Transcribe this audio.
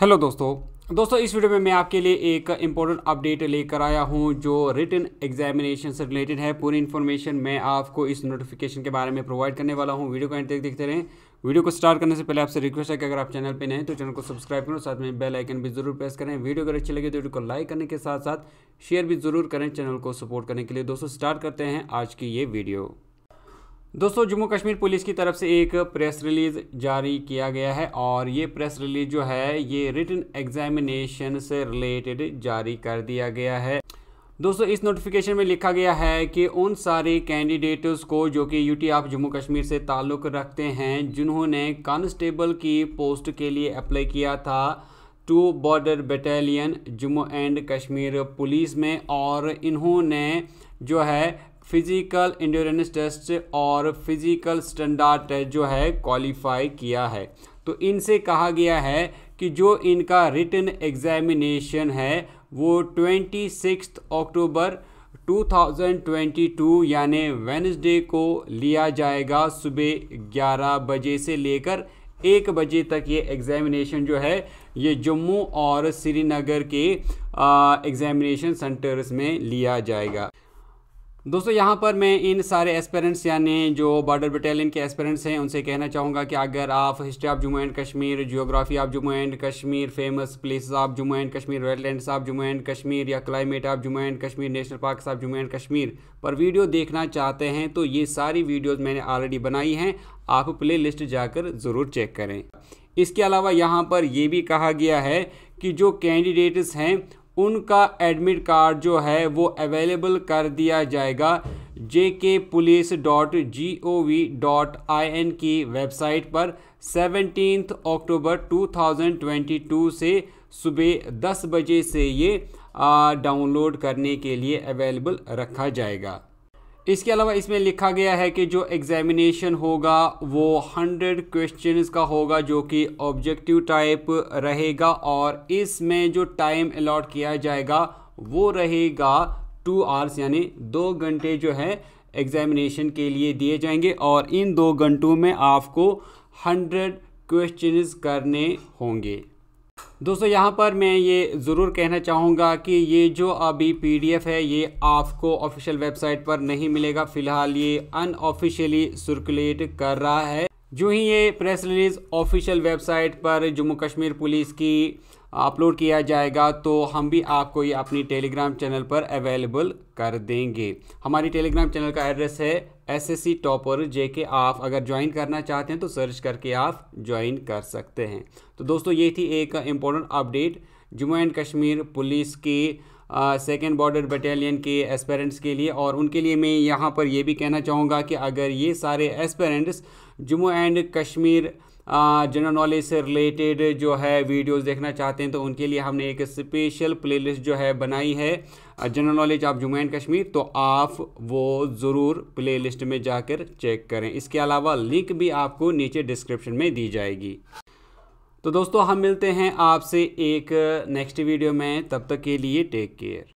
hello दोस्तों दोस्तों इस वीडियो में मैं आपके लिए एक इम्पोर्टेंट अपडेट लेकर आया हूं जो रिटर्न एग्जामिनेशन से रिलेटेड है पूरी इन्फॉर्मेशन मैं आपको इस नोटिफिकेशन के बारे में प्रोवाइड करने वाला हूं वीडियो को एंड तक देखते रहें वीडियो को स्टार्ट करने से पहले आपसे रिक्वेस्ट है कि अगर आप चैनल पर नहीं तो चैनल को सब्सक्राइब करें साथ में बेल आइकन भी जरूर प्रेस करें वीडियो अगर अच्छी लगे तो वीडियो को लाइक करने के साथ साथ शेयर भी जरूर करें चैनल को सपोर्ट करने के लिए दोस्तों स्टार्ट करते हैं आज की ये वीडियो दोस्तों जम्मू कश्मीर पुलिस की तरफ से एक प्रेस रिलीज़ जारी किया गया है और ये प्रेस रिलीज़ जो है ये रिटर्न एग्जामिनेशन से रिलेटेड जारी कर दिया गया है दोस्तों इस नोटिफिकेशन में लिखा गया है कि उन सारे कैंडिडेट्स को जो कि यूटी ऑफ जम्मू कश्मीर से ताल्लुक़ रखते हैं जिन्होंने कांस्टेबल की पोस्ट के लिए अप्लाई किया था two border battalion Jammu and Kashmir police में और इन्होंने जो है फिजिकल इंड्योरेंस टेस्ट और फिजिकल स्टैंडर्ड टेस्ट जो है क्वालिफाई किया है तो इनसे कहा गया है कि जो इनका रिटर्न एग्जामिनेशन है वो ट्वेंटी सिक्स अक्टूबर 2022 यानी वेनसडे को लिया जाएगा सुबह 11 बजे से लेकर एक बजे तक ये एग्ज़ामिनेशन जो है ये जम्मू और श्रीनगर के एग्ज़ामिनेशन सेंटर्स में लिया जाएगा दोस्तों यहाँ पर मैं इन सारे एस्पेरेंट्स यानी जो बॉर्डर बटालियन के एस्पेरेंट्स हैं उनसे कहना चाहूँगा कि अगर आप history of Jammu and Kashmir geography of Jammu and Kashmir famous place of Jammu and Kashmir wetlands of Jammu and Kashmir या climate of Jammu and Kashmir national park of Jammu and Kashmir पर वीडियो देखना चाहते हैं तो ये सारी वीडियोज़ मैंने ऑलरेडी बनाई हैं आप प्ले लिस्ट जाकर ज़रूर चेक करें इसके अलावा यहाँ पर यह भी कहा गया है कि जो कैंडिडेट्स हैं उनका एडमिट कार्ड जो है वो अवेलेबल कर दिया जाएगा J K police dot G O V dot I N की वेबसाइट पर seventeen October two thousand twenty two से सुबह दस बजे से ये डाउनलोड करने के लिए अवेलेबल रखा जाएगा इसके अलावा इसमें लिखा गया है कि जो एग्जामिनेशन होगा वो 100 क्वेश्चंस का होगा जो कि ऑब्जेक्टिव टाइप रहेगा और इसमें जो टाइम अलॉट किया जाएगा वो रहेगा टू आवर्स यानी दो घंटे जो है एग्जामिनेशन के लिए दिए जाएंगे और इन दो घंटों में आपको हंड्रेड क्वेश्चंस करने होंगे दोस्तों यहाँ पर मैं ये ज़रूर कहना चाहूँगा कि ये जो अभी पीडीएफ है ये आपको ऑफिशियल वेबसाइट पर नहीं मिलेगा फ़िलहाल ये अनऑफिशियली सर्कुलेट कर रहा है जो ही ये प्रेस रिलीज़ ऑफिशियल वेबसाइट पर जम्मू कश्मीर पुलिस की अपलोड किया जाएगा तो हम भी आपको ये अपनी टेलीग्राम चैनल पर अवेलेबल कर देंगे हमारी टेलीग्राम चैनल का एड्रेस है एसएससी टॉपर जेके आप अगर ज्वाइन करना चाहते हैं तो सर्च करके आप ज्वाइन कर सकते हैं तो दोस्तों ये थी एक important update Jammu and Kashmir police की सेकेंड बॉर्डर बटालियन के एस्पेरेंट्स के लिए और उनके लिए मैं यहाँ पर यह भी कहना चाहूँगा कि अगर ये सारे aspirants Jammu and Kashmir general knowledge से रिलेटेड जो है वीडियोस देखना चाहते हैं तो उनके लिए हमने एक स्पेशल प्लेलिस्ट जो है बनाई है general knowledge of Jammu and Kashmir तो आप वो ज़रूर प्लेलिस्ट में जाकर चेक करें इसके अलावा लिंक भी आपको नीचे डिस्क्रिप्शन में दी जाएगी तो दोस्तों हम मिलते हैं आपसे एक नेक्स्ट वीडियो में तब तक के लिए टेक केयर